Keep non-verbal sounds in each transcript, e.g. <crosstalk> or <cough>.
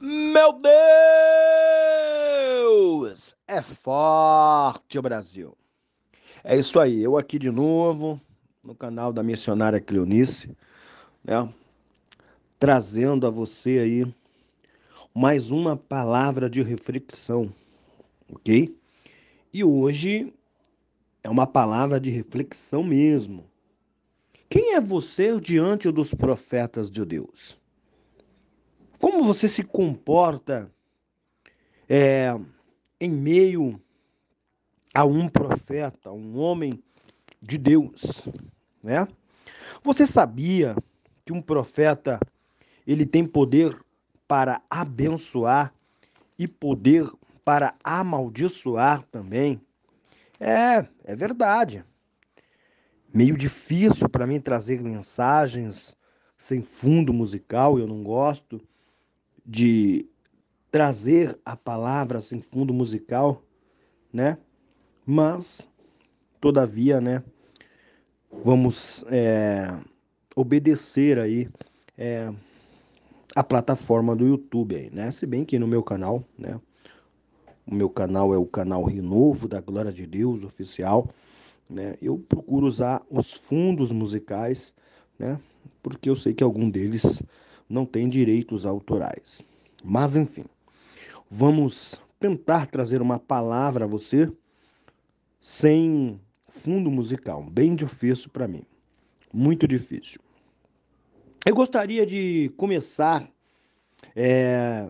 Meu Deus! É forte o Brasil. É isso aí, eu aqui de novo no canal da missionária Cleonice, né? Trazendo a você aí mais uma palavra de reflexão, OK? E hoje é uma palavra de reflexão mesmo. Quem é você diante dos profetas de Deus? Como você se comporta é, em meio a um profeta, um homem de Deus, né? Você sabia que um profeta ele tem poder para abençoar e poder para amaldiçoar também? É, é verdade. Meio difícil para mim trazer mensagens sem fundo musical, eu não gosto de trazer a palavra sem assim, fundo musical, né? Mas, todavia, né? Vamos é, obedecer aí é, a plataforma do YouTube aí, né? Se bem que no meu canal, né? O meu canal é o canal Renovo da Glória de Deus oficial, né? Eu procuro usar os fundos musicais, né? Porque eu sei que algum deles não tem direitos autorais. Mas enfim, vamos tentar trazer uma palavra a você sem fundo musical, bem difícil para mim. Muito difícil. Eu gostaria de começar é,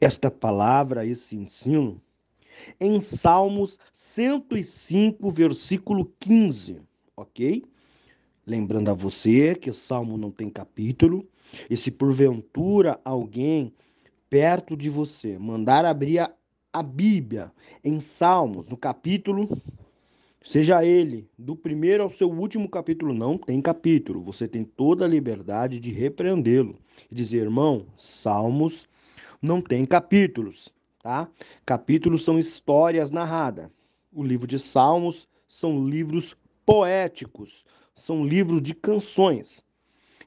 esta palavra, esse ensino, em Salmos 105, versículo 15, ok? Lembrando a você que o salmo não tem capítulo, e se porventura alguém perto de você mandar abrir a, a Bíblia em Salmos, no capítulo, seja ele do primeiro ao seu último capítulo, não tem capítulo. Você tem toda a liberdade de repreendê-lo e dizer, irmão, Salmos não tem capítulos, tá? Capítulos são histórias narradas. O livro de Salmos são livros poéticos são livros de canções.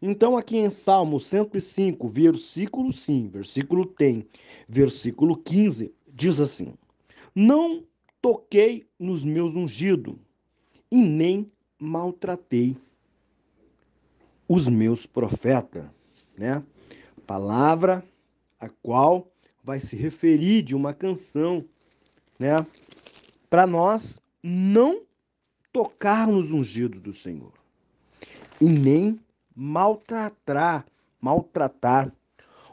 Então, aqui em Salmo 105, versículo sim, versículo tem, versículo 15, diz assim: Não toquei nos meus ungidos e nem maltratei os meus profetas, né? Palavra a qual vai se referir de uma canção, né? Para nós não tocar nos ungidos do Senhor e nem maltratar, maltratar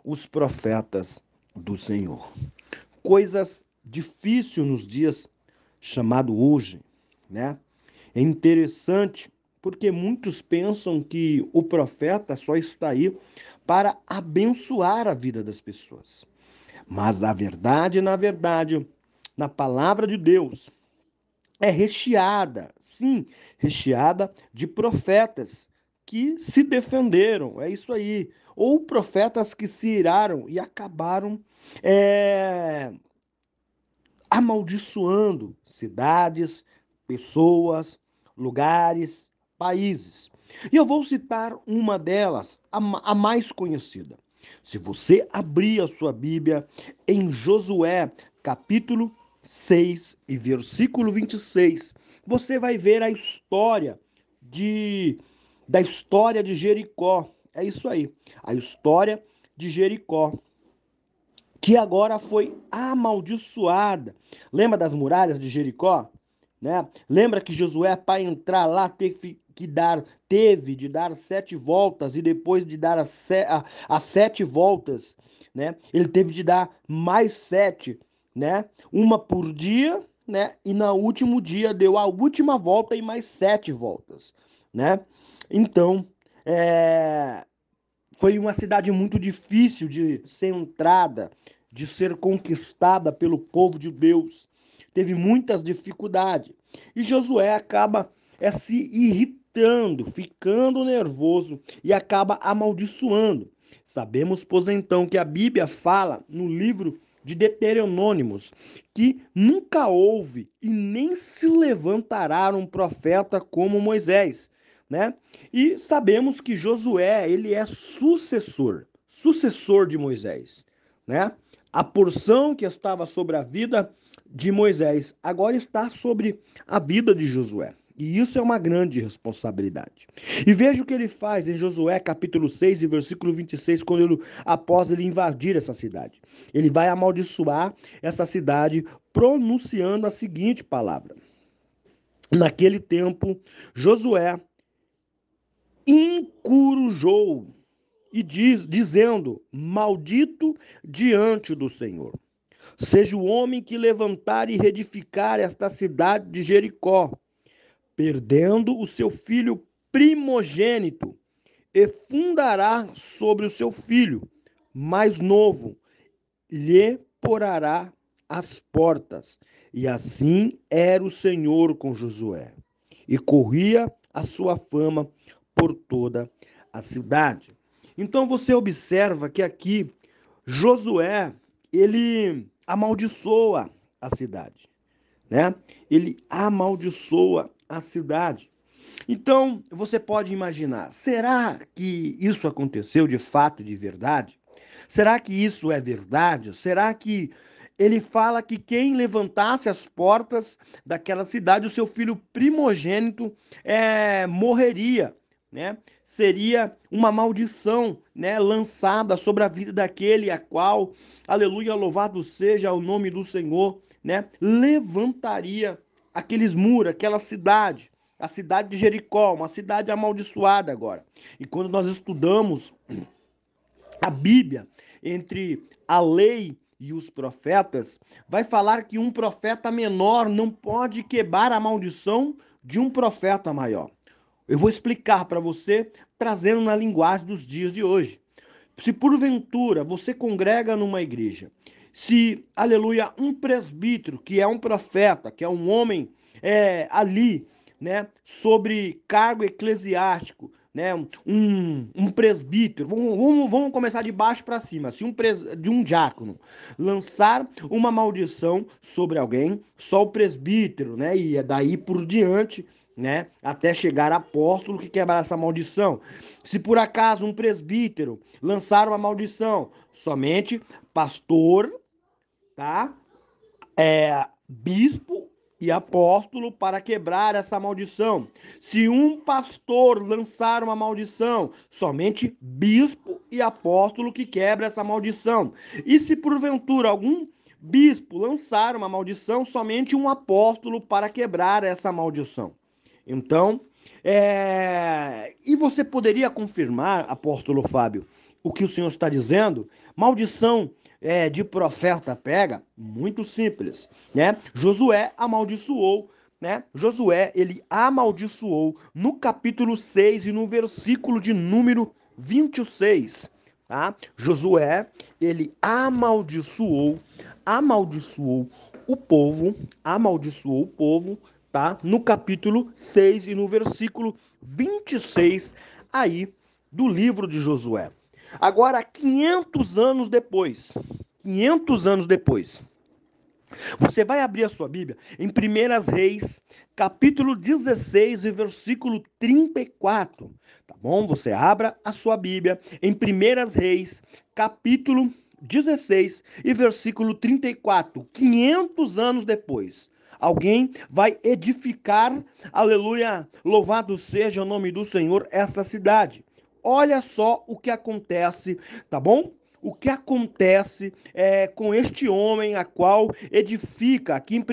os profetas do Senhor. Coisas difíceis nos dias chamado hoje, né? É interessante porque muitos pensam que o profeta só está aí para abençoar a vida das pessoas. Mas a verdade, na verdade, na palavra de Deus, é recheada, sim, recheada de profetas que se defenderam, é isso aí. Ou profetas que se iraram e acabaram é, amaldiçoando cidades, pessoas, lugares, países. E eu vou citar uma delas, a, a mais conhecida. Se você abrir a sua Bíblia em Josué, capítulo 6 e versículo 26, você vai ver a história de da história de Jericó. É isso aí, a história de Jericó, que agora foi amaldiçoada. Lembra das muralhas de Jericó? Né? Lembra que Josué, para entrar lá, teve que dar, teve de dar sete voltas, e depois de dar as sete voltas, né? Ele teve de dar mais sete, né? Uma por dia, né? E no último dia deu a última volta e mais sete voltas, né? Então, é, foi uma cidade muito difícil de ser entrada, de ser conquistada pelo povo de Deus. Teve muitas dificuldades. E Josué acaba é, se irritando, ficando nervoso e acaba amaldiçoando. Sabemos, pois então, que a Bíblia fala no livro de Deuteronômimos que nunca houve e nem se levantará um profeta como Moisés, né? E sabemos que Josué, ele é sucessor, sucessor de Moisés, né? A porção que estava sobre a vida de Moisés agora está sobre a vida de Josué. E isso é uma grande responsabilidade. E veja o que ele faz em Josué capítulo 6 e versículo 26, quando ele, após ele invadir essa cidade. Ele vai amaldiçoar essa cidade, pronunciando a seguinte palavra: Naquele tempo, Josué, encorujou e diz, dizendo: Maldito diante do Senhor. Seja o homem que levantar e reedificar esta cidade de Jericó, perdendo o seu filho primogênito, e fundará sobre o seu filho mais novo, lhe porará as portas. E assim era o Senhor com Josué. E corria a sua fama por toda a cidade. Então você observa que aqui Josué, ele amaldiçoa a cidade, né? Ele amaldiçoa a cidade. Então, você pode imaginar, será que isso aconteceu de fato de verdade? Será que isso é verdade? Será que ele fala que quem levantasse as portas daquela cidade, o seu filho primogênito, é, morreria? né? Seria uma maldição, né, lançada sobre a vida daquele a qual, aleluia, louvado seja o nome do Senhor, né? Levantaria aqueles muros, aquela cidade, a cidade de Jericó, uma cidade amaldiçoada agora. E quando nós estudamos a Bíblia entre a lei e os profetas, vai falar que um profeta menor não pode quebrar a maldição de um profeta maior. Eu vou explicar para você, trazendo na linguagem dos dias de hoje. Se porventura você congrega numa igreja, se, aleluia, um presbítero, que é um profeta, que é um homem é, ali, né, sobre cargo eclesiástico, né, um, um presbítero, vamos, vamos, começar de baixo para cima, se um pres, de um diácono lançar uma maldição sobre alguém, só o presbítero, né, e é daí por diante né? Até chegar apóstolo que quebrar essa maldição. Se por acaso um presbítero lançar uma maldição, somente pastor, tá? É, bispo e apóstolo para quebrar essa maldição. Se um pastor lançar uma maldição, somente bispo e apóstolo que quebra essa maldição. E se porventura algum bispo lançar uma maldição, somente um apóstolo para quebrar essa maldição. Então, é... e você poderia confirmar, apóstolo Fábio, o que o Senhor está dizendo? Maldição é, de profeta pega? Muito simples, né? Josué amaldiçoou né? Josué, ele amaldiçoou no capítulo 6 e no versículo de número 26, tá? Josué, ele amaldiçoou, amaldiçoou o povo, amaldiçoou o povo tá? No capítulo 6 e no versículo 26 aí do livro de Josué. Agora, 500 anos depois, 500 anos depois, você vai abrir a sua Bíblia em 1 Reis, capítulo 16 e versículo 34, tá bom? Você abra a sua Bíblia em 1 Reis, capítulo 16 e versículo 34, 500 anos depois. Alguém vai edificar, aleluia, louvado seja o nome do Senhor, Essa cidade. Olha só o que acontece, tá bom? o que acontece é, com este homem a qual edifica, aqui em 1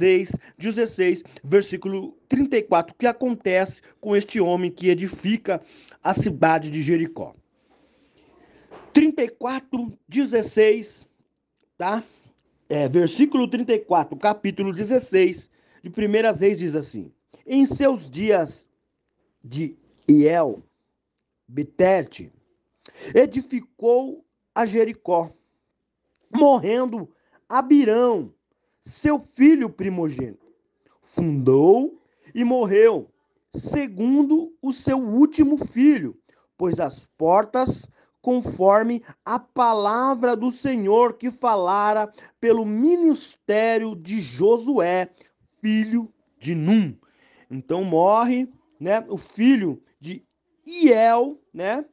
Reis 16, versículo 34, o que acontece com este homem que edifica a cidade de Jericó. 34, 16, tá? é, versículo 34, capítulo 16 de Primeiras Reis diz assim: Em seus dias de Iel, Betete, edificou a Jericó, morrendo Abirão, seu filho primogênito. Fundou e morreu, segundo o seu último filho, pois as portas conforme a palavra do Senhor que falara pelo ministério de Josué, filho de Num. Então morre, né, o filho de Iel, né,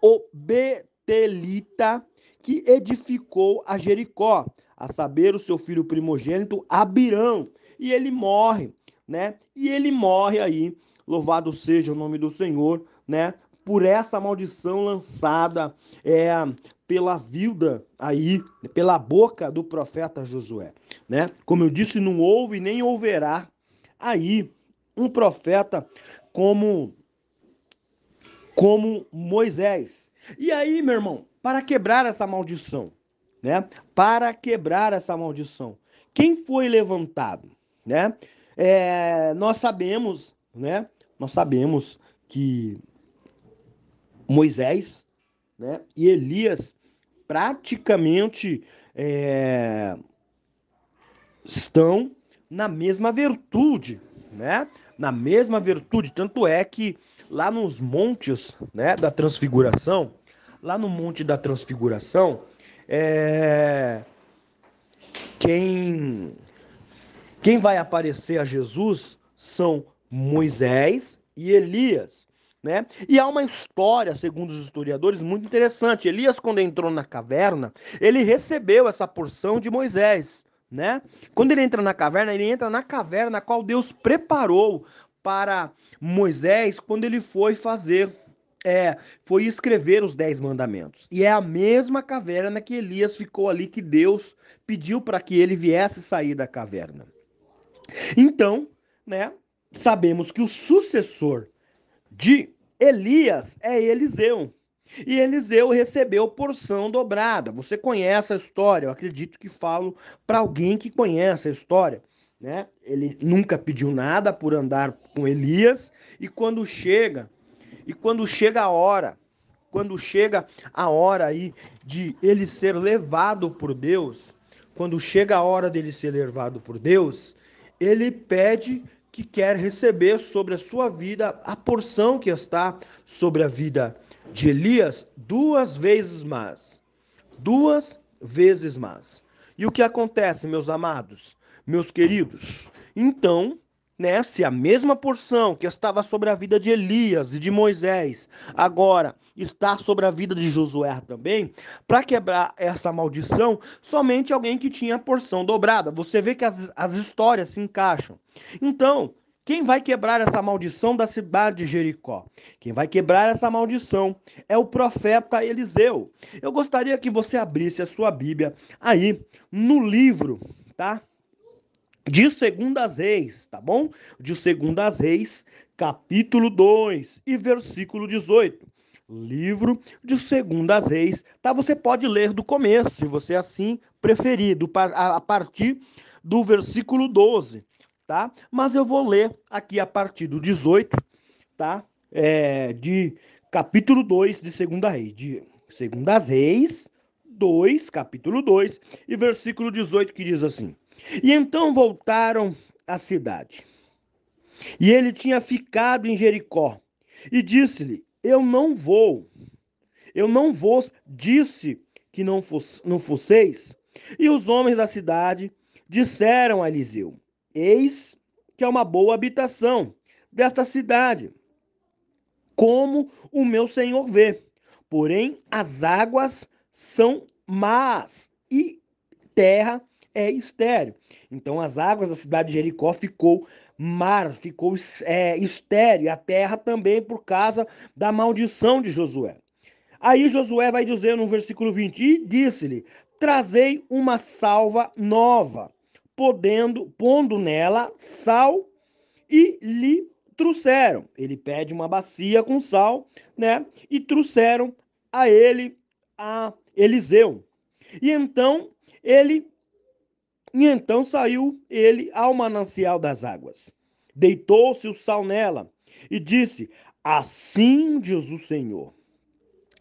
o Betelita, que edificou a Jericó, a saber, o seu filho primogênito Abirão, e ele morre, né? E ele morre aí, louvado seja o nome do Senhor, né? por essa maldição lançada é, pela vida aí, pela boca do profeta Josué, né? Como eu disse, não houve nem houverá aí um profeta como como Moisés. E aí, meu irmão, para quebrar essa maldição, né? Para quebrar essa maldição, quem foi levantado, né? É, nós sabemos, né? Nós sabemos que Moisés né, e Elias praticamente é, estão na mesma virtude, né? Na mesma virtude, tanto é que lá nos montes, né, da transfiguração, lá no monte da transfiguração, é, quem quem vai aparecer a Jesus são Moisés e Elias. Né? E há uma história, segundo os historiadores, muito interessante. Elias, quando entrou na caverna, ele recebeu essa porção de Moisés. Né? Quando ele entra na caverna, ele entra na caverna a qual Deus preparou para Moisés quando ele foi fazer é, foi escrever os dez mandamentos. E é a mesma caverna que Elias ficou ali, que Deus pediu para que ele viesse sair da caverna. Então, né, sabemos que o sucessor de Elias é Eliseu. E Eliseu recebeu porção dobrada. Você conhece a história, eu acredito que falo para alguém que conhece a história. Né? Ele nunca pediu nada por andar com Elias, e quando chega, e quando chega a hora, quando chega a hora aí de ele ser levado por Deus, quando chega a hora dele ser levado por Deus, ele pede que quer receber sobre a sua vida a porção que está sobre a vida de Elias duas vezes mais. Duas vezes mais. E o que acontece, meus amados, meus queridos? Então, né, se a mesma porção que estava sobre a vida de Elias e de Moisés agora está sobre a vida de Josué também, para quebrar essa maldição, somente alguém que tinha a porção dobrada. Você vê que as, as histórias se encaixam. Então, quem vai quebrar essa maldição da cidade de Jericó? Quem vai quebrar essa maldição é o profeta Eliseu. Eu gostaria que você abrisse a sua Bíblia aí no livro, tá? de Segundas Reis, tá bom? De Segundas Reis, capítulo 2 e versículo 18. Livro de Segundas Reis, tá? Você pode ler do começo, se você assim preferir, do, a partir do versículo 12, tá? Mas eu vou ler aqui a partir do 18, tá? É, de capítulo 2 de Segunda Reis, de Segundas Reis 2, capítulo 2 e versículo 18 que diz assim: e então voltaram à cidade. E ele tinha ficado em Jericó. E disse-lhe: Eu não vou. Eu não vos disse que não, fos, não fosseis. E os homens da cidade disseram a Eliseu: Eis que é uma boa habitação desta cidade, como o meu senhor vê. Porém, as águas são más e terra é estéreo. Então as águas da cidade de Jericó ficou mar, ficou é, estéreo, a terra também por causa da maldição de Josué. Aí Josué vai dizer no versículo 20: E disse-lhe: Trazei uma salva nova, podendo, pondo nela sal, e lhe trouxeram. Ele pede uma bacia com sal, né? E trouxeram a ele a Eliseu. E então ele e então saiu ele ao manancial das águas. Deitou-se o sal nela e disse: Assim diz o Senhor: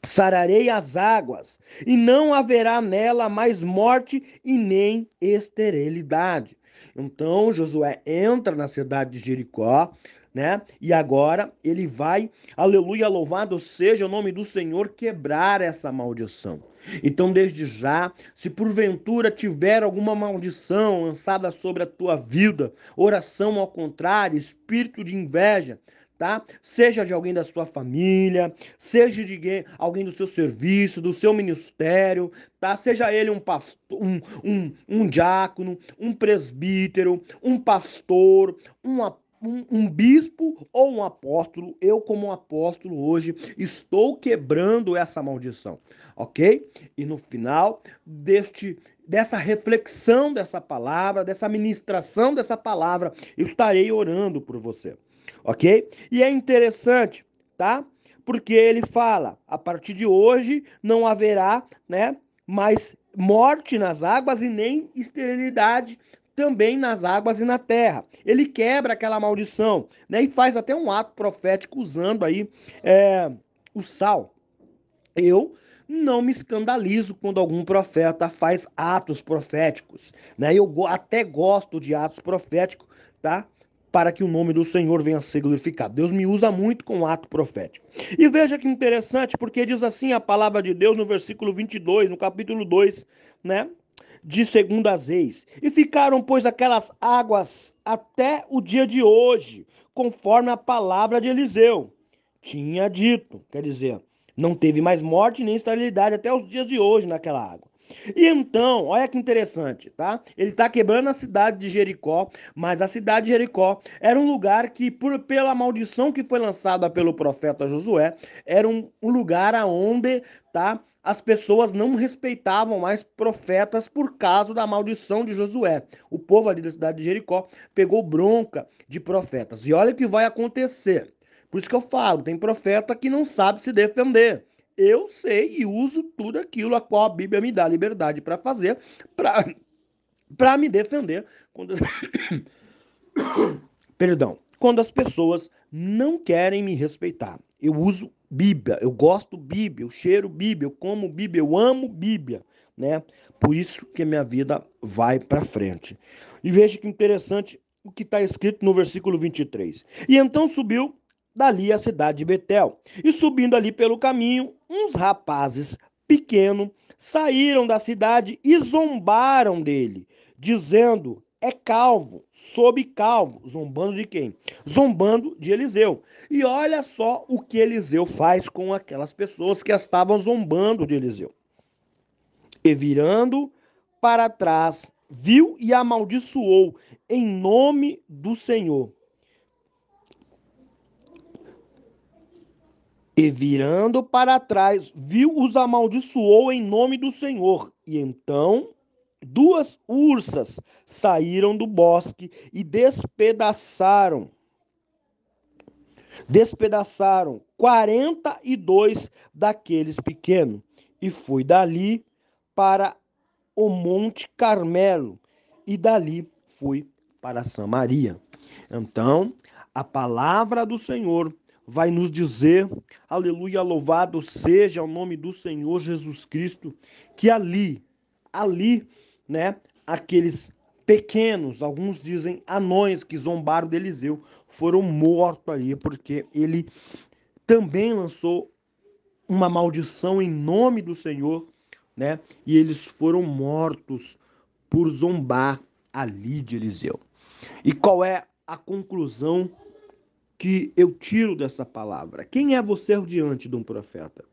Sararei as águas, e não haverá nela mais morte e nem esterilidade. Então Josué entra na cidade de Jericó, né? E agora ele vai, aleluia, louvado seja o nome do Senhor, quebrar essa maldição. Então, desde já, se porventura tiver alguma maldição lançada sobre a tua vida, oração ao contrário, espírito de inveja, tá? Seja de alguém da sua família, seja de alguém do seu serviço, do seu ministério, tá? Seja ele um pastor, um, um, um diácono, um presbítero, um pastor, um apóstolo um, um bispo ou um apóstolo, eu, como um apóstolo hoje, estou quebrando essa maldição, ok? E no final deste dessa reflexão dessa palavra, dessa ministração dessa palavra, eu estarei orando por você, ok? E é interessante, tá? Porque ele fala: a partir de hoje não haverá, né, mais morte nas águas e nem esterilidade também nas águas e na terra. Ele quebra aquela maldição, né? E faz até um ato profético usando aí é, o sal. Eu não me escandalizo quando algum profeta faz atos proféticos, né? Eu até gosto de atos proféticos, tá? Para que o nome do Senhor venha a ser glorificado. Deus me usa muito com ato profético. E veja que interessante, porque diz assim a palavra de Deus no versículo 22, no capítulo 2, né? de segunda vez, E ficaram, pois, aquelas águas até o dia de hoje, conforme a palavra de Eliseu. Tinha dito, quer dizer, não teve mais morte nem esterilidade até os dias de hoje naquela água. E então, olha que interessante, tá? Ele está quebrando a cidade de Jericó, mas a cidade de Jericó era um lugar que, por, pela maldição que foi lançada pelo profeta Josué, era um, um lugar aonde, tá? as pessoas não respeitavam mais profetas por causa da maldição de Josué. O povo ali da cidade de Jericó pegou bronca de profetas. E olha o que vai acontecer. Por isso que eu falo, tem profeta que não sabe se defender. Eu sei e uso tudo aquilo a qual a Bíblia me dá liberdade para fazer, para <coughs> me defender quando <coughs> Perdão, quando as pessoas não querem me respeitar. Eu uso Bíblia. Eu gosto Bíblia, eu cheiro Bíblia, eu como Bíblia, eu amo Bíblia, né? Por isso que a minha vida vai para frente. E veja que interessante o que está escrito no versículo 23. E então subiu dali à cidade de Betel. E subindo ali pelo caminho, uns rapazes pequenos saíram da cidade e zombaram dele, dizendo: é calvo, sob calvo, zombando de quem? Zombando de Eliseu. E olha só o que Eliseu faz com aquelas pessoas que estavam zombando de Eliseu. E virando para trás, viu e amaldiçoou em nome do Senhor. E virando para trás, viu os amaldiçoou em nome do Senhor. E então duas ursas saíram do bosque e despedaçaram despedaçaram 42 daqueles pequenos e foi dali para o Monte Carmelo e dali foi para Samaria. Então, a palavra do Senhor vai nos dizer, aleluia, louvado seja o nome do Senhor Jesus Cristo, que ali, ali né, aqueles pequenos, alguns dizem anões que zombaram de Eliseu, foram mortos ali porque ele também lançou uma maldição em nome do Senhor, né? E eles foram mortos por zombar ali de Eliseu. E qual é a conclusão que eu tiro dessa palavra? Quem é você diante de um profeta?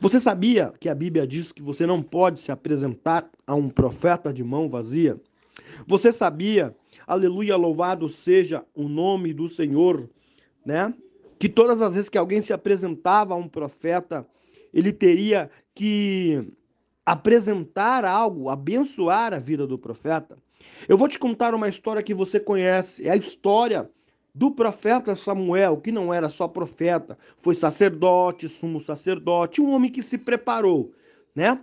Você sabia que a Bíblia diz que você não pode se apresentar a um profeta de mão vazia? Você sabia, aleluia, louvado seja o nome do Senhor, né? Que todas as vezes que alguém se apresentava a um profeta, ele teria que apresentar algo, abençoar a vida do profeta. Eu vou te contar uma história que você conhece, é a história do profeta Samuel, que não era só profeta, foi sacerdote, sumo sacerdote, um homem que se preparou, né,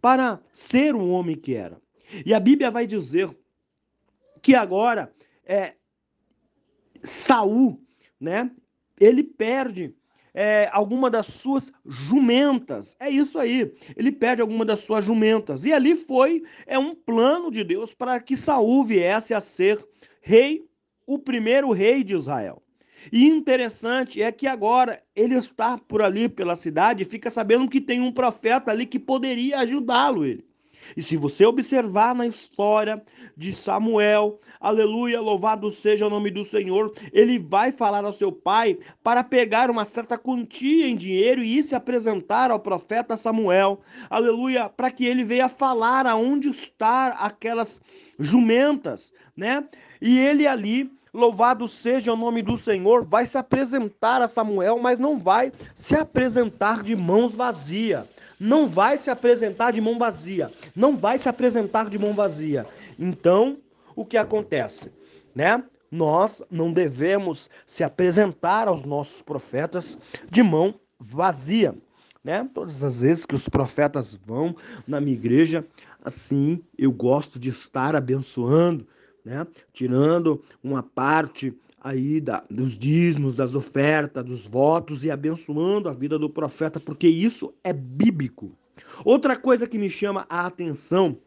para ser um homem que era. E a Bíblia vai dizer que agora é Saul, né, ele perde é, alguma das suas jumentas. É isso aí. Ele perde alguma das suas jumentas. E ali foi é um plano de Deus para que Saul viesse a ser rei o primeiro rei de Israel. E interessante é que agora ele está por ali pela cidade, e fica sabendo que tem um profeta ali que poderia ajudá-lo ele. E se você observar na história de Samuel, aleluia, louvado seja o nome do Senhor, ele vai falar ao seu pai para pegar uma certa quantia em dinheiro e ir se apresentar ao profeta Samuel, aleluia, para que ele venha falar aonde estar aquelas jumentas, né? E ele ali, louvado seja o nome do Senhor, vai se apresentar a Samuel, mas não vai se apresentar de mãos vazias. Não vai se apresentar de mão vazia. Não vai se apresentar de mão vazia. Então, o que acontece? Né? Nós não devemos se apresentar aos nossos profetas de mão vazia. Né? Todas as vezes que os profetas vão na minha igreja, assim eu gosto de estar abençoando, né? Tirando uma parte aí da, dos dízimos, das ofertas, dos votos e abençoando a vida do profeta, porque isso é bíblico. Outra coisa que me chama a atenção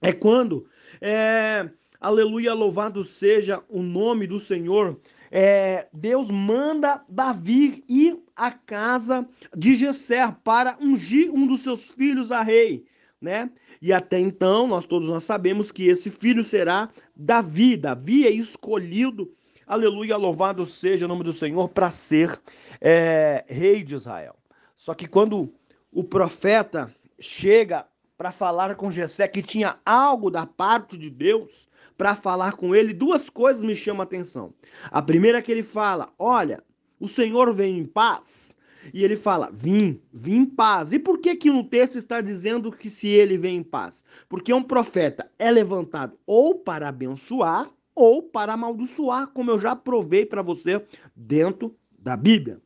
é quando, é, aleluia, louvado seja o nome do Senhor, é, Deus manda Davi ir à casa de Jessé para ungir um dos seus filhos a rei, né? E até então, nós todos nós sabemos que esse filho será Davi. Davi é escolhido, aleluia, louvado seja o nome do Senhor, para ser é, rei de Israel. Só que quando o profeta chega para falar com Jessé que tinha algo da parte de Deus para falar com ele, duas coisas me chamam a atenção. A primeira é que ele fala: "Olha, o Senhor vem em paz, e ele fala: vim, vim em paz. E por que que no texto está dizendo que se ele vem em paz? Porque um profeta é levantado ou para abençoar ou para amaldiçoar, como eu já provei para você dentro da Bíblia.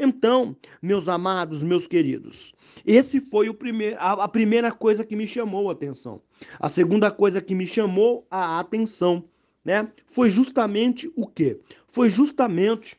Então, meus amados, meus queridos, esse foi o primeiro, a, a primeira coisa que me chamou a atenção. A segunda coisa que me chamou a atenção, né, foi justamente o quê? Foi justamente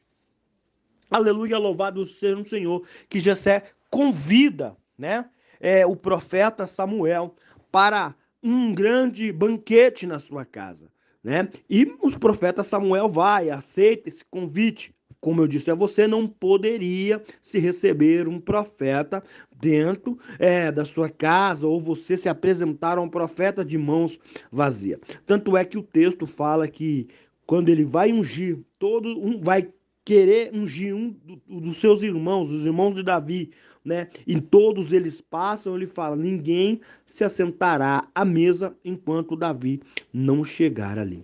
Aleluia, louvado seja o Senhor, que Jessé convida, né, é, o profeta Samuel para um grande banquete na sua casa, né? E o profeta Samuel vai, aceita esse convite. Como eu disse a você, não poderia se receber um profeta dentro é, da sua casa ou você se apresentar a um profeta de mãos vazias. Tanto é que o texto fala que quando ele vai ungir todo um vai querer ungir um dos seus irmãos, os irmãos de Davi, né? E todos eles passam, ele fala: ninguém se assentará à mesa enquanto Davi não chegar ali.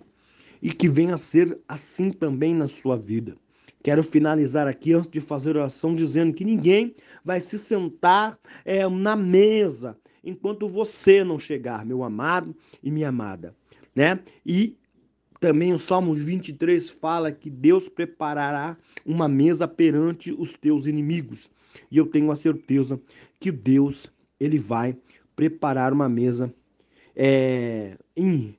E que venha a ser assim também na sua vida. Quero finalizar aqui antes de fazer oração dizendo que ninguém vai se sentar é, na mesa enquanto você não chegar, meu amado e minha amada, né? E também o Salmos 23 fala que Deus preparará uma mesa perante os teus inimigos. E eu tenho a certeza que Deus ele vai preparar uma mesa é, em,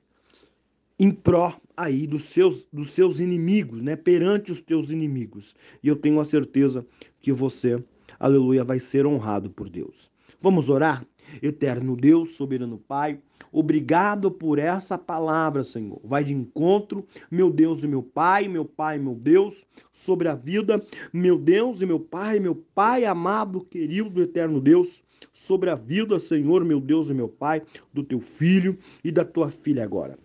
em pró aí dos seus, dos seus inimigos, né? Perante os teus inimigos. E eu tenho a certeza que você, aleluia, vai ser honrado por Deus. Vamos orar? Eterno Deus, soberano Pai, obrigado por essa palavra, Senhor. Vai de encontro, meu Deus e meu Pai, meu Pai, e meu Deus, sobre a vida, meu Deus e meu Pai, meu Pai amado, querido, eterno Deus, sobre a vida, Senhor, meu Deus e meu Pai, do teu filho e da tua filha agora.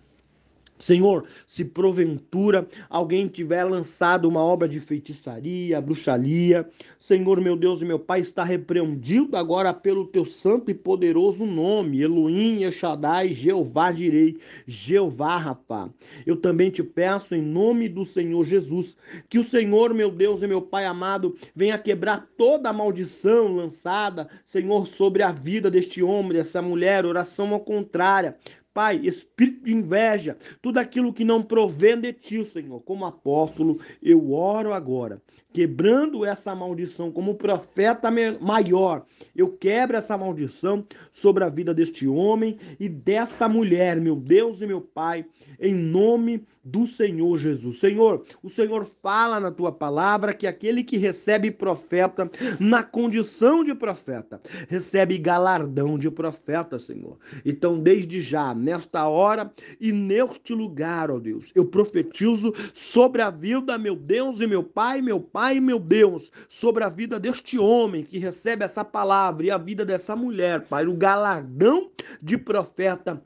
Senhor, se porventura alguém tiver lançado uma obra de feitiçaria, bruxaria, Senhor meu Deus e meu Pai, está repreendido agora pelo teu santo e poderoso nome, Elohim, Shaddai, Jeová direi, Jeová Rapá. Eu também te peço em nome do Senhor Jesus, que o Senhor meu Deus e meu Pai amado venha quebrar toda a maldição lançada, Senhor, sobre a vida deste homem, dessa mulher, oração ao contrário Pai, espírito de inveja, tudo aquilo que não provém de ti, Senhor, como apóstolo, eu oro agora, quebrando essa maldição como profeta maior. Eu quebro essa maldição sobre a vida deste homem e desta mulher, meu Deus e meu Pai, em nome do Senhor Jesus. Senhor, o Senhor fala na tua palavra que aquele que recebe profeta na condição de profeta recebe galardão de profeta, Senhor. Então, desde já, nesta hora e neste lugar, ó Deus, eu profetizo sobre a vida, meu Deus e meu Pai, meu Pai e meu Deus, sobre a vida deste homem que recebe essa palavra e a vida dessa mulher, Pai, o galardão de profeta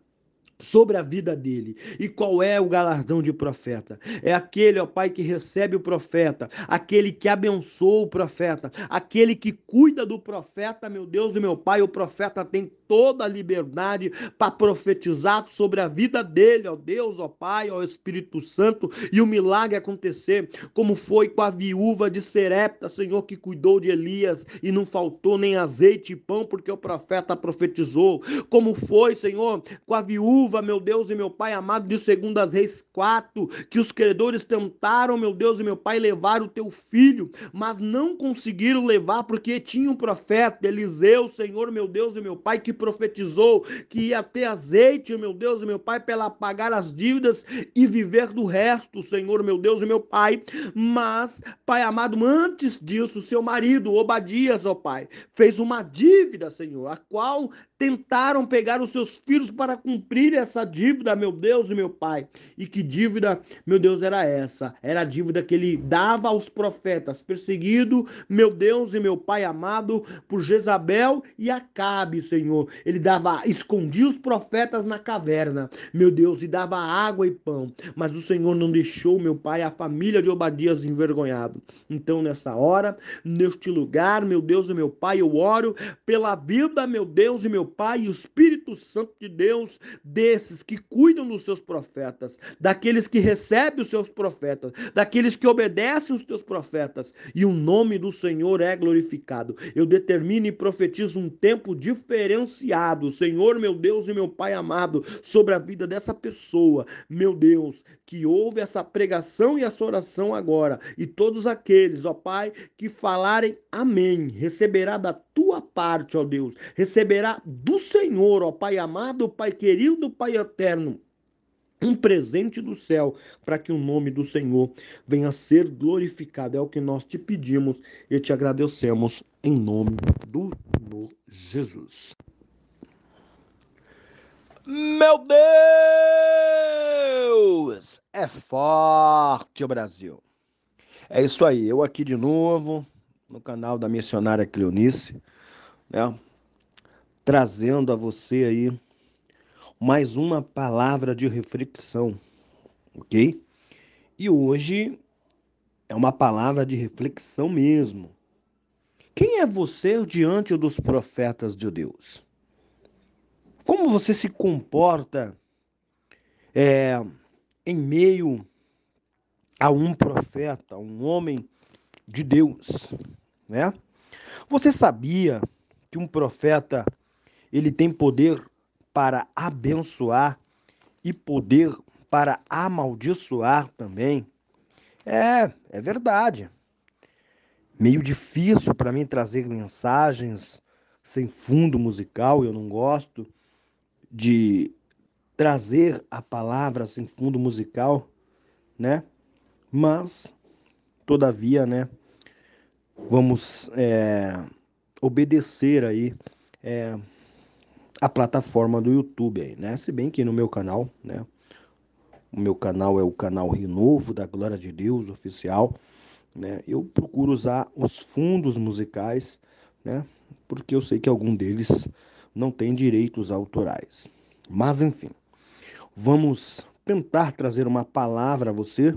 sobre a vida dele. E qual é o galardão de profeta? É aquele, ó Pai, que recebe o profeta, aquele que abençoa o profeta, aquele que cuida do profeta, meu Deus e meu Pai, o profeta tem toda a liberdade para profetizar sobre a vida dele, ó Deus, ó Pai, ó Espírito Santo, e o milagre acontecer, como foi com a viúva de Serepta, Senhor, que cuidou de Elias e não faltou nem azeite e pão, porque o profeta profetizou, como foi, Senhor, com a viúva chuva, meu Deus e meu Pai amado, de segundas reis 4, que os credores tentaram, meu Deus e meu Pai, levar o teu filho, mas não conseguiram levar porque tinha um profeta, Eliseu, Senhor, meu Deus e meu Pai, que profetizou que ia ter azeite, meu Deus e meu Pai, para ela pagar as dívidas e viver do resto, Senhor, meu Deus e meu Pai. Mas, Pai amado, antes disso, seu marido, Obadias, ó Pai, fez uma dívida, Senhor, a qual tentaram pegar os seus filhos para cumprir tire essa dívida, meu Deus e meu Pai. E que dívida, meu Deus, era essa? Era a dívida que ele dava aos profetas, perseguido, meu Deus e meu Pai amado, por Jezabel e Acabe, Senhor. Ele dava, escondia os profetas na caverna, meu Deus, e dava água e pão. Mas o Senhor não deixou, meu Pai, a família de Obadias envergonhado. Então, nessa hora, neste lugar, meu Deus e meu Pai, eu oro pela vida, meu Deus e meu Pai, e o Espírito Santo de Deus, Deus desses que cuidam dos seus profetas, daqueles que recebem os seus profetas, daqueles que obedecem os teus profetas, e o nome do Senhor é glorificado. Eu determino e profetizo um tempo diferenciado, Senhor meu Deus e meu Pai amado, sobre a vida dessa pessoa, meu Deus, que ouve essa pregação e essa oração agora, e todos aqueles, ó Pai, que falarem amém, receberá da tua parte, ó Deus, receberá do Senhor, ó Pai amado, Pai querido, Pai eterno, um presente do céu, para que o nome do Senhor venha a ser glorificado. É o que nós te pedimos e te agradecemos em nome do Senhor Jesus. Meu Deus! É forte o Brasil. É isso aí, eu aqui de novo no canal da missionária Cleonice, né? Trazendo a você aí mais uma palavra de reflexão, ok? E hoje é uma palavra de reflexão mesmo. Quem é você diante dos profetas de Deus? Como você se comporta é, em meio a um profeta, um homem de Deus, né? Você sabia que um profeta ele tem poder para abençoar e poder para amaldiçoar também. É, é verdade. Meio difícil para mim trazer mensagens sem fundo musical, eu não gosto de trazer a palavra sem fundo musical, né? Mas, todavia, né? Vamos é, obedecer aí. É, a plataforma do YouTube aí, né? Se bem que no meu canal, né? O meu canal é o canal Renovo da Glória de Deus oficial, né? Eu procuro usar os fundos musicais, né? Porque eu sei que algum deles não tem direitos autorais. Mas enfim, vamos tentar trazer uma palavra a você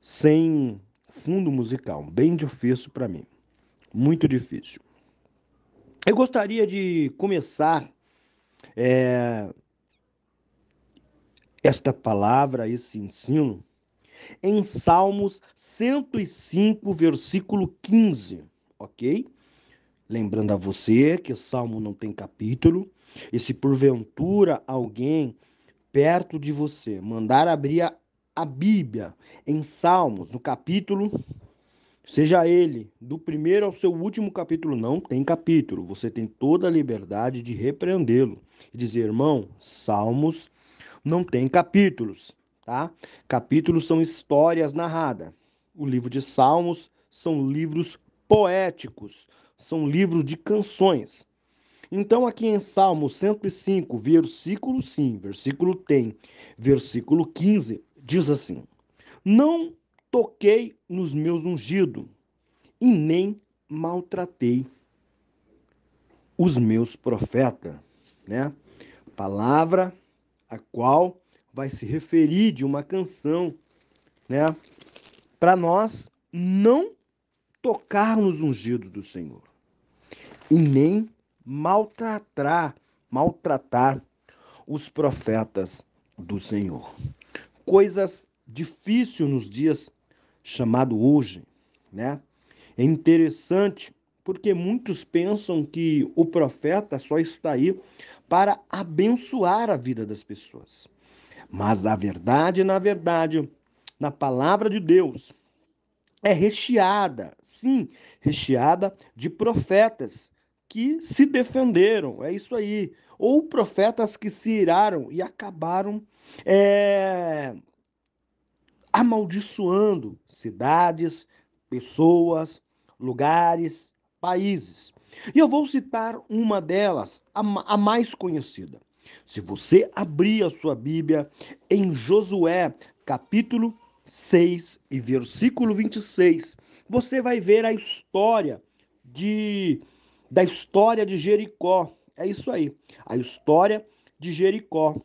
sem fundo musical, bem difícil para mim. Muito difícil. Eu gostaria de começar é, esta palavra, esse ensino, em Salmos 105, versículo 15, ok? Lembrando a você que Salmo não tem capítulo, e se porventura alguém perto de você mandar abrir a, a Bíblia em Salmos, no capítulo Seja ele do primeiro ao seu último capítulo, não tem capítulo. Você tem toda a liberdade de repreendê-lo e dizer, irmão, Salmos não tem capítulos, tá? Capítulos são histórias narradas. O livro de Salmos são livros poéticos, são livros de canções. Então, aqui em Salmo 105, versículo sim, versículo tem, versículo 15, diz assim: Não toquei nos meus ungidos e nem maltratei os meus profetas, né? Palavra a qual vai se referir de uma canção, né? Para nós não tocarmos ungidos do Senhor e nem maltratar, maltratar os profetas do Senhor. Coisas difíceis nos dias chamado hoje, né? É interessante porque muitos pensam que o profeta só está aí para abençoar a vida das pessoas. Mas na verdade, na verdade, na palavra de Deus é recheada, sim, recheada de profetas que se defenderam, é isso aí, ou profetas que se iraram e acabaram é, amaldiçoando cidades, pessoas, lugares, países. E eu vou citar uma delas, a, mais conhecida. Se você abrir a sua Bíblia em Josué, capítulo 6 e versículo 26, você vai ver a história de da história de Jericó. É isso aí, a história de Jericó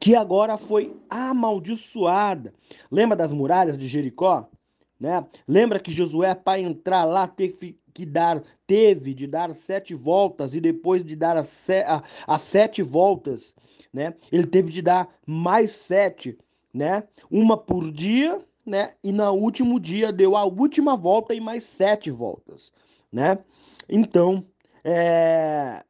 que agora foi amaldiçoada. Lembra das muralhas de Jericó? Né? Lembra que Josué, é para entrar lá, teve que dar, teve de dar sete voltas, e depois de dar as sete voltas, né? Ele teve de dar mais sete, né? Uma por dia, né? E no último dia deu a última volta e mais sete voltas, né? Então, é...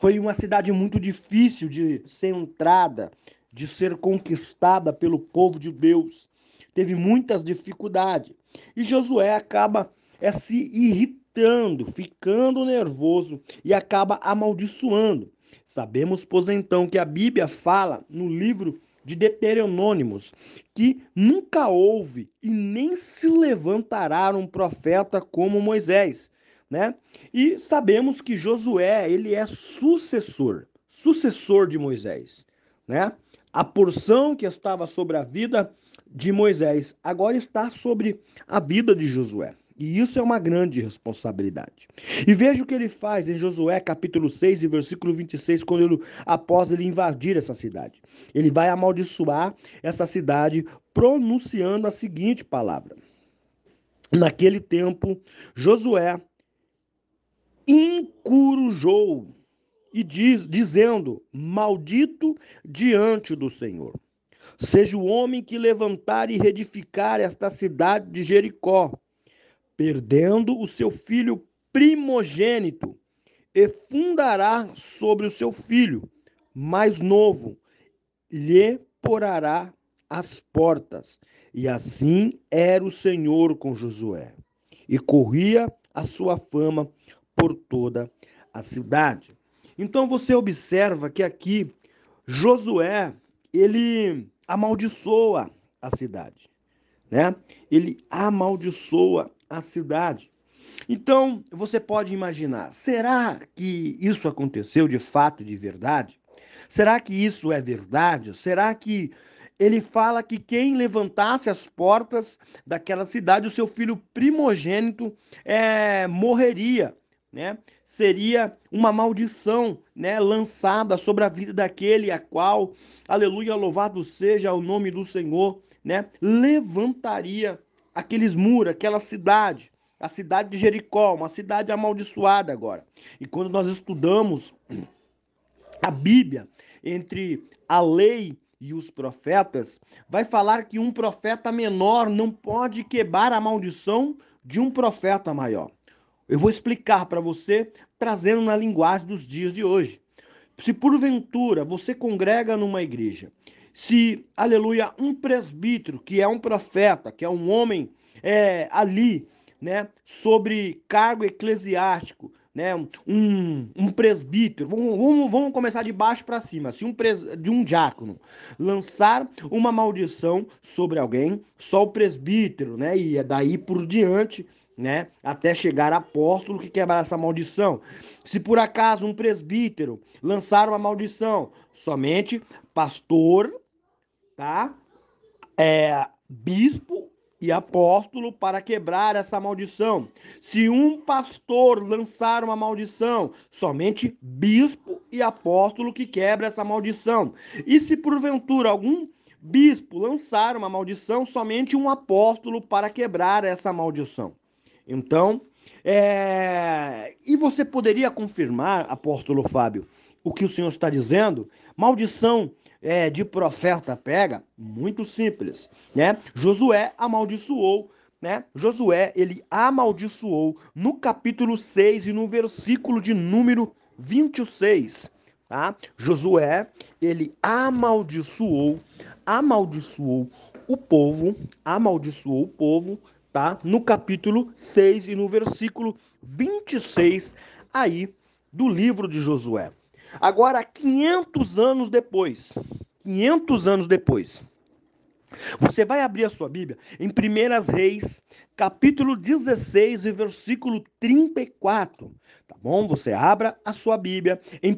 Foi uma cidade muito difícil de ser entrada, de ser conquistada pelo povo de Deus. Teve muitas dificuldades. E Josué acaba é, se irritando, ficando nervoso e acaba amaldiçoando. Sabemos, pois então, que a Bíblia fala no livro de Deuteronômimos que nunca houve e nem se levantará um profeta como Moisés né? E sabemos que Josué, ele é sucessor, sucessor de Moisés, né? A porção que estava sobre a vida de Moisés agora está sobre a vida de Josué. E isso é uma grande responsabilidade. E veja o que ele faz em Josué capítulo 6 e versículo 26, quando ele, após ele invadir essa cidade. Ele vai amaldiçoar essa cidade pronunciando a seguinte palavra. Naquele tempo, Josué encorujou e diz, dizendo: Maldito diante do Senhor. Seja o homem que levantar e reedificar esta cidade de Jericó, perdendo o seu filho primogênito, e fundará sobre o seu filho mais novo, lhe porará as portas. E assim era o Senhor com Josué. E corria a sua fama por toda a cidade. Então você observa que aqui Josué, ele amaldiçoa a cidade, né? Ele amaldiçoa a cidade. Então, você pode imaginar, será que isso aconteceu de fato, de verdade? Será que isso é verdade? Será que ele fala que quem levantasse as portas daquela cidade, o seu filho primogênito, é, morreria? né? Seria uma maldição, né, lançada sobre a vida daquele a qual, aleluia, louvado seja o nome do Senhor, né? Levantaria aqueles muros, aquela cidade, a cidade de Jericó, uma cidade amaldiçoada agora. E quando nós estudamos a Bíblia entre a lei e os profetas, vai falar que um profeta menor não pode quebrar a maldição de um profeta maior. Eu vou explicar para você, trazendo na linguagem dos dias de hoje. Se porventura você congrega numa igreja, se, aleluia, um presbítero, que é um profeta, que é um homem é, ali, né, sobre cargo eclesiástico, né, um, um presbítero, vamos, vamos, vamos começar de baixo para cima, se um pres, de um diácono lançar uma maldição sobre alguém, só o presbítero, né, e daí por diante né? Até chegar apóstolo que quebra essa maldição. Se por acaso um presbítero lançar uma maldição, somente pastor, tá? É, bispo e apóstolo para quebrar essa maldição. Se um pastor lançar uma maldição, somente bispo e apóstolo que quebra essa maldição. E se porventura algum bispo lançar uma maldição, somente um apóstolo para quebrar essa maldição. Então, é... e você poderia confirmar, apóstolo Fábio, o que o Senhor está dizendo? Maldição é, de profeta pega? Muito simples, né? Josué amaldiçoou né? Josué, ele amaldiçoou no capítulo 6 e no versículo de número 26, tá? Josué, ele amaldiçoou, amaldiçoou o povo, amaldiçoou o povo tá? No capítulo 6 e no versículo 26 aí do livro de Josué. Agora, 500 anos depois, 500 anos depois, você vai abrir a sua Bíblia em 1 Reis, capítulo 16 e versículo 34, tá bom? Você abra a sua Bíblia em 1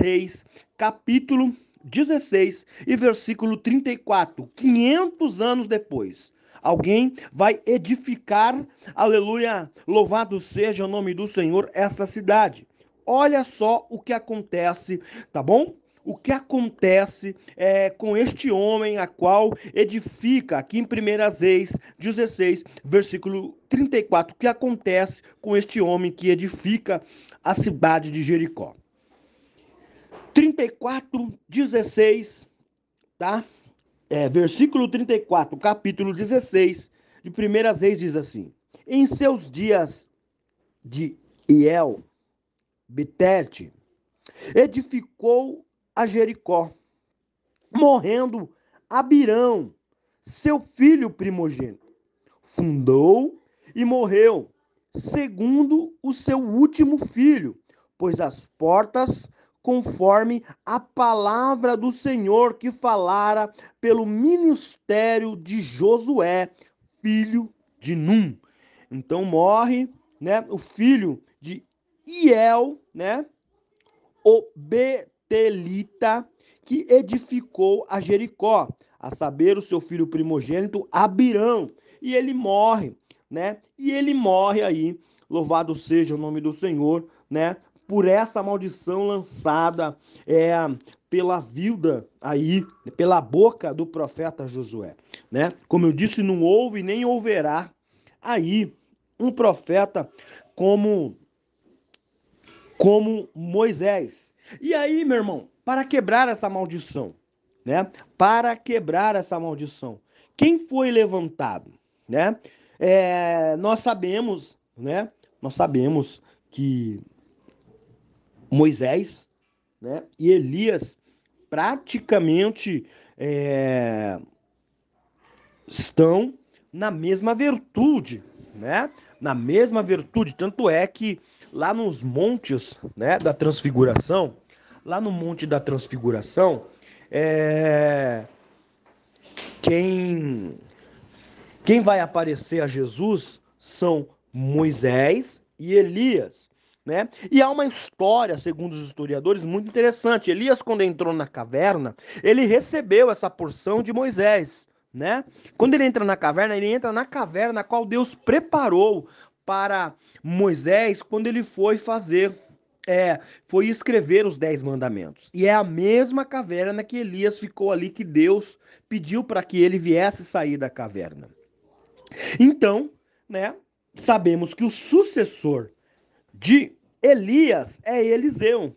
Reis, capítulo 16 e versículo 34, 500 anos depois. Alguém vai edificar, aleluia, louvado seja o nome do Senhor, essa cidade. Olha só o que acontece, tá bom? o que acontece é, com este homem a qual edifica, aqui em 1 Reis 16, versículo 34, o que acontece com este homem que edifica a cidade de Jericó. 34, 16, tá? é, versículo 34, capítulo 16, de Primeiras Reis, diz assim: Em seus dias de Iel, Bitete, edificou a Jericó, morrendo Abirão, seu filho primogênito. Fundou e morreu, segundo o seu último filho, pois as portas conforme a palavra do Senhor que falara pelo ministério de Josué, filho de Num. Então morre, né, o filho de Iel, né, o Betelita, que edificou a Jericó, a saber, o seu filho primogênito Abirão, e ele morre, né? E ele morre aí, louvado seja o nome do Senhor, né? por essa maldição lançada é, pela vida aí, pela boca do profeta Josué, né? Como eu disse, não houve nem houverá aí um profeta como como Moisés. E aí, meu irmão, para quebrar essa maldição, né? Para quebrar essa maldição, quem foi levantado, né? É, nós sabemos, né? Nós sabemos que Moisés né, e Elias praticamente é, estão na mesma virtude, né? Na mesma virtude, tanto é que lá nos montes, né, da transfiguração, lá no monte da transfiguração, é, quem quem vai aparecer a Jesus são Moisés e Elias. Né? E há uma história, segundo os historiadores, muito interessante. Elias, quando entrou na caverna, ele recebeu essa porção de Moisés. Né? Quando ele entra na caverna, ele entra na caverna a qual Deus preparou para Moisés quando ele foi fazer é, foi escrever os dez mandamentos. E é a mesma caverna que Elias ficou ali, que Deus pediu para que ele viesse sair da caverna. Então, né, sabemos que o sucessor de Elias é Eliseu.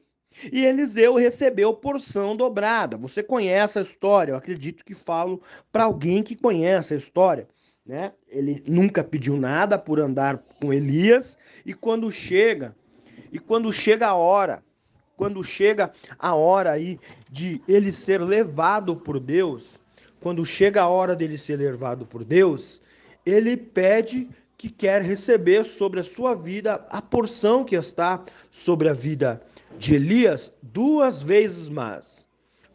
E Eliseu recebeu porção dobrada. Você conhece a história, eu acredito que falo para alguém que conhece a história. Né? Ele nunca pediu nada por andar com Elias, e quando chega, e quando chega a hora, quando chega a hora aí de ele ser levado por Deus, quando chega a hora dele ser levado por Deus, ele pede que quer receber sobre a sua vida a porção que está sobre a vida de Elias duas vezes mais.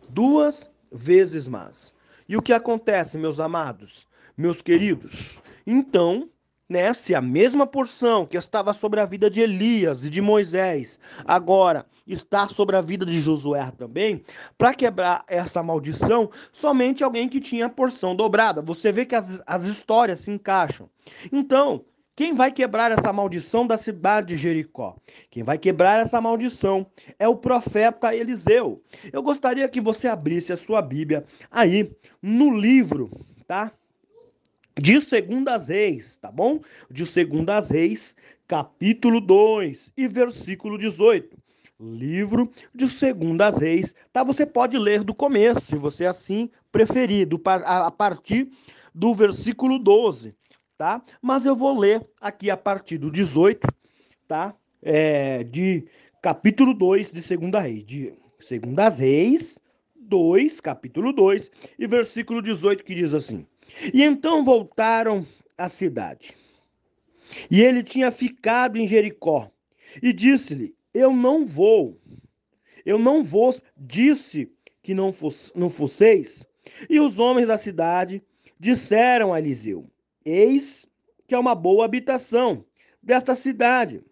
Duas vezes mais. E o que acontece, meus amados, meus queridos? Então, né, se a mesma porção que estava sobre a vida de Elias e de Moisés agora está sobre a vida de Josué também, para quebrar essa maldição, somente alguém que tinha a porção dobrada. Você vê que as, as histórias se encaixam. Então, quem vai quebrar essa maldição da cidade de Jericó? Quem vai quebrar essa maldição é o profeta Eliseu. Eu gostaria que você abrisse a sua Bíblia aí no livro, tá? de Segundas Reis, tá bom? De Segundas Reis, capítulo 2 e versículo 18. Livro de Segundas Reis, tá? Você pode ler do começo, se você assim preferir, a partir do versículo 12, tá? Mas eu vou ler aqui a partir do 18, tá? É, de capítulo 2 de Segunda Reis, de Segundas Reis 2, capítulo 2 e versículo 18 que diz assim: e então voltaram à cidade. E ele tinha ficado em Jericó. E disse-lhe: Eu não vou. Eu não vos disse que não, fos, não fosseis. E os homens da cidade disseram a Eliseu: Eis que é uma boa habitação desta cidade,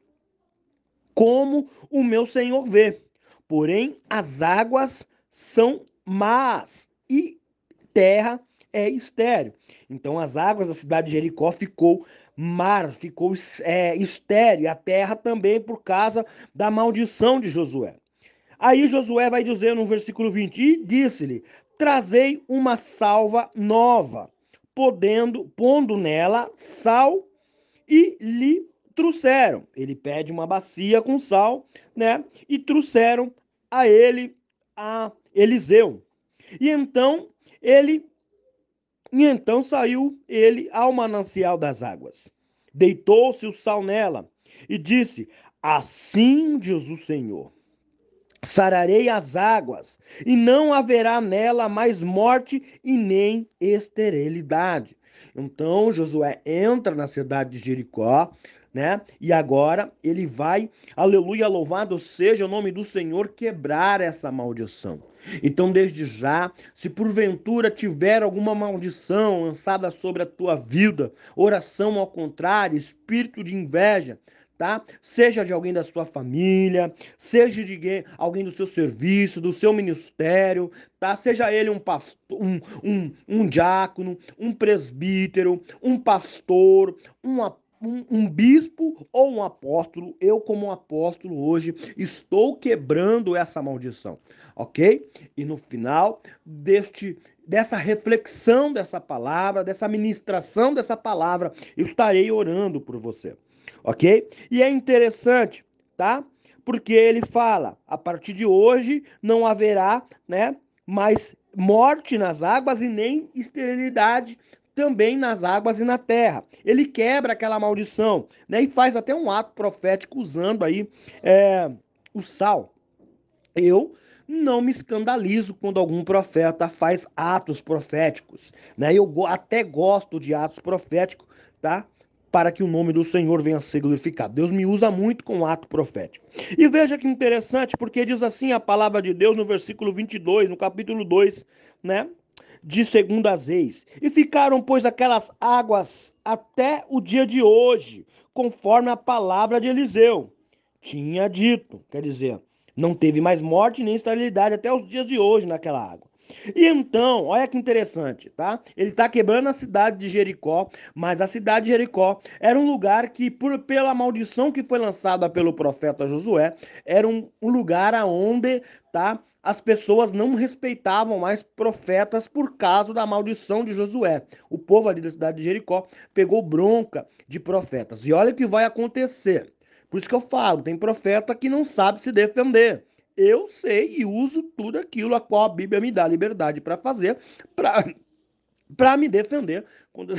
como o meu senhor vê. Porém, as águas são más e terra é estéreo. Então as águas da cidade de Jericó ficou mar, ficou é, estéreo, e a terra também por causa da maldição de Josué. Aí Josué vai dizer no versículo 20: E disse-lhe: Trazei uma salva nova, podendo, pondo nela sal, e lhe trouxeram. Ele pede uma bacia com sal, né? E trouxeram a ele a Eliseu. E então ele e então saiu ele ao manancial das águas. Deitou-se o sal nela e disse: Assim diz o Senhor: Sararei as águas, e não haverá nela mais morte e nem esterilidade. Então Josué entra na cidade de Jericó, né? E agora ele vai, aleluia, louvado seja o nome do Senhor, quebrar essa maldição. Então, desde já, se porventura tiver alguma maldição lançada sobre a tua vida, oração ao contrário, espírito de inveja, tá? Seja de alguém da sua família, seja de alguém do seu serviço, do seu ministério, tá? Seja ele um pastor, um, um, um diácono, um presbítero, um pastor, um apóstolo um, um, bispo ou um apóstolo, eu, como um apóstolo hoje, estou quebrando essa maldição, ok? E no final deste dessa reflexão dessa palavra, dessa ministração dessa palavra, eu estarei orando por você, ok? E é interessante, tá? Porque ele fala: a partir de hoje não haverá, né, mais morte nas águas e nem esterilidade também nas águas e na terra. Ele quebra aquela maldição, né? E faz até um ato profético usando aí é, o sal. Eu não me escandalizo quando algum profeta faz atos proféticos, né? Eu até gosto de atos proféticos, tá? Para que o nome do Senhor venha a ser glorificado. Deus me usa muito com ato profético. E veja que interessante, porque diz assim a palavra de Deus no versículo 22, no capítulo 2, né? de segunda vez E ficaram, pois, aquelas águas até o dia de hoje, conforme a palavra de Eliseu. Tinha dito, quer dizer, não teve mais morte nem esterilidade até os dias de hoje naquela água. E então, olha que interessante, tá? Ele está quebrando a cidade de Jericó, mas a cidade de Jericó era um lugar que, por, pela maldição que foi lançada pelo profeta Josué, era um, um lugar aonde tá as pessoas não respeitavam mais profetas por causa da maldição de Josué. O povo ali da cidade de Jericó pegou bronca de profetas. E olha o que vai acontecer. Por isso que eu falo, tem profeta que não sabe se defender. Eu sei e uso tudo aquilo a qual a Bíblia me dá liberdade para fazer, para <coughs> me defender quando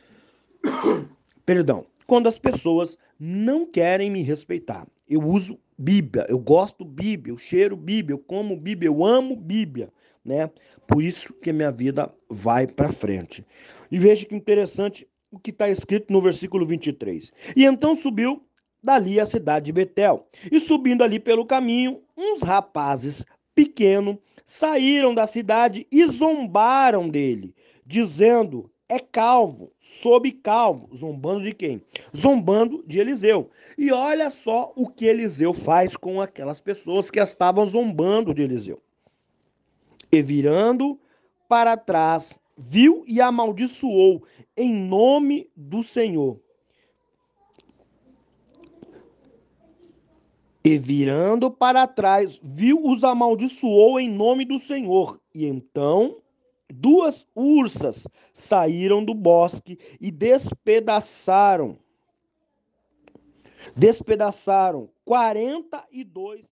<coughs> <coughs> Perdão, quando as pessoas não querem me respeitar. Eu uso Bíblia, eu gosto Bíblia, eu cheiro Bíblia, eu como Bíblia, eu amo Bíblia, né? Por isso que minha vida vai para frente. E veja que interessante o que está escrito no versículo 23. E então subiu dali à cidade de Betel. E subindo ali pelo caminho, uns rapazes pequenos saíram da cidade e zombaram dele, dizendo: é calvo, sob calvo, zombando de quem? Zombando de Eliseu. E olha só o que Eliseu faz com aquelas pessoas que estavam zombando de Eliseu. E virando para trás, viu e amaldiçoou em nome do Senhor. E virando para trás, viu os amaldiçoou em nome do Senhor. E então Duas ursas saíram do bosque e despedaçaram despedaçaram 42